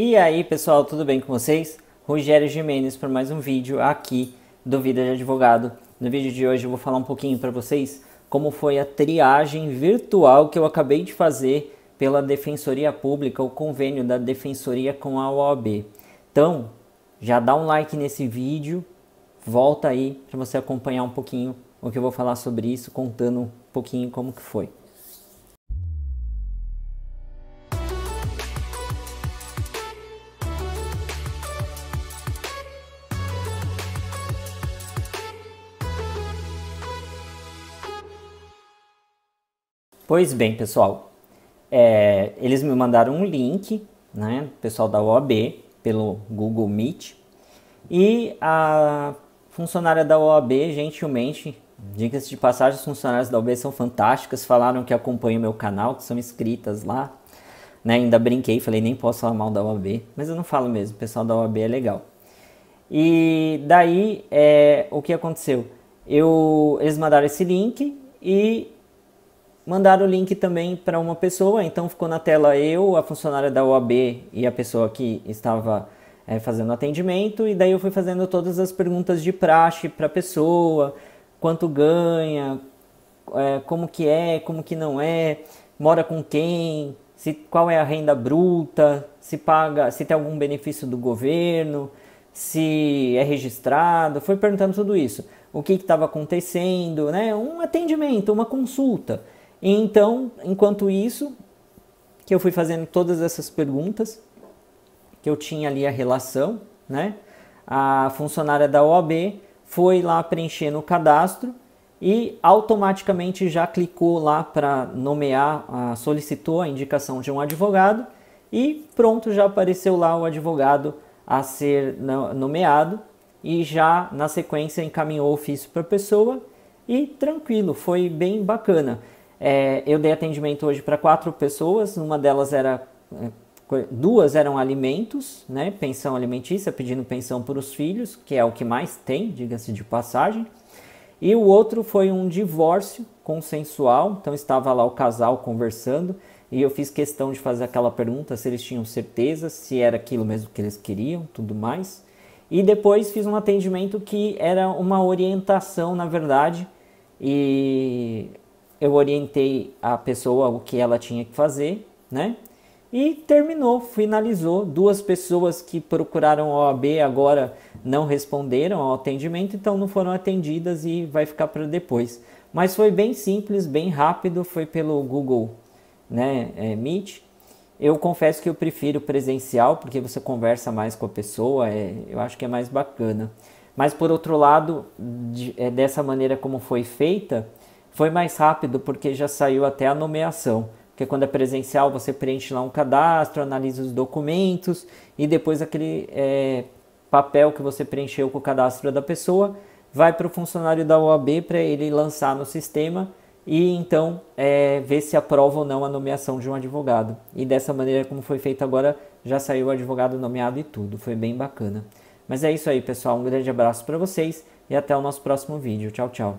E aí pessoal, tudo bem com vocês? Rogério Jimenez para mais um vídeo aqui do Vida de Advogado. No vídeo de hoje eu vou falar um pouquinho para vocês como foi a triagem virtual que eu acabei de fazer pela Defensoria Pública, o convênio da Defensoria com a OAB. Então, já dá um like nesse vídeo, volta aí para você acompanhar um pouquinho o que eu vou falar sobre isso, contando um pouquinho como que foi. Pois bem, pessoal, é, eles me mandaram um link, né, pessoal da OAB, pelo Google Meet, e a funcionária da OAB, gentilmente, dicas de passagem, os funcionários da OAB são fantásticas, falaram que acompanham o meu canal, que são inscritas lá, né, ainda brinquei, falei, nem posso falar mal da OAB, mas eu não falo mesmo, o pessoal da OAB é legal. E daí, é, o que aconteceu? Eu, eles mandaram esse link e Mandaram o link também para uma pessoa, então ficou na tela eu, a funcionária da OAB e a pessoa que estava é, fazendo atendimento, e daí eu fui fazendo todas as perguntas de praxe para a pessoa, quanto ganha, é, como que é, como que não é, mora com quem, se qual é a renda bruta, se paga, se tem algum benefício do governo, se é registrado, foi perguntando tudo isso, o que estava acontecendo, né? Um atendimento, uma consulta. E então, enquanto isso, que eu fui fazendo todas essas perguntas, que eu tinha ali a relação, né? A funcionária da OAB foi lá preencher no cadastro e automaticamente já clicou lá para nomear, solicitou a indicação de um advogado e pronto, já apareceu lá o advogado a ser nomeado e já na sequência encaminhou o ofício para a pessoa e tranquilo, foi bem bacana. É, eu dei atendimento hoje para quatro pessoas, uma delas era. É, duas eram alimentos, né? Pensão alimentícia, pedindo pensão para os filhos, que é o que mais tem, diga-se de passagem. E o outro foi um divórcio consensual, então estava lá o casal conversando e eu fiz questão de fazer aquela pergunta se eles tinham certeza, se era aquilo mesmo que eles queriam, tudo mais. E depois fiz um atendimento que era uma orientação, na verdade, e eu orientei a pessoa o que ela tinha que fazer, né? E terminou, finalizou. Duas pessoas que procuraram a OAB agora não responderam ao atendimento, então não foram atendidas e vai ficar para depois. Mas foi bem simples, bem rápido, foi pelo Google né, é, Meet. Eu confesso que eu prefiro presencial, porque você conversa mais com a pessoa, é, eu acho que é mais bacana. Mas por outro lado, de, é, dessa maneira como foi feita, foi mais rápido porque já saiu até a nomeação, porque quando é presencial você preenche lá um cadastro, analisa os documentos e depois aquele é, papel que você preencheu com o cadastro da pessoa vai para o funcionário da OAB para ele lançar no sistema e então é, ver se aprova ou não a nomeação de um advogado. E dessa maneira, como foi feito agora, já saiu o advogado nomeado e tudo, foi bem bacana. Mas é isso aí, pessoal. Um grande abraço para vocês e até o nosso próximo vídeo. Tchau, tchau.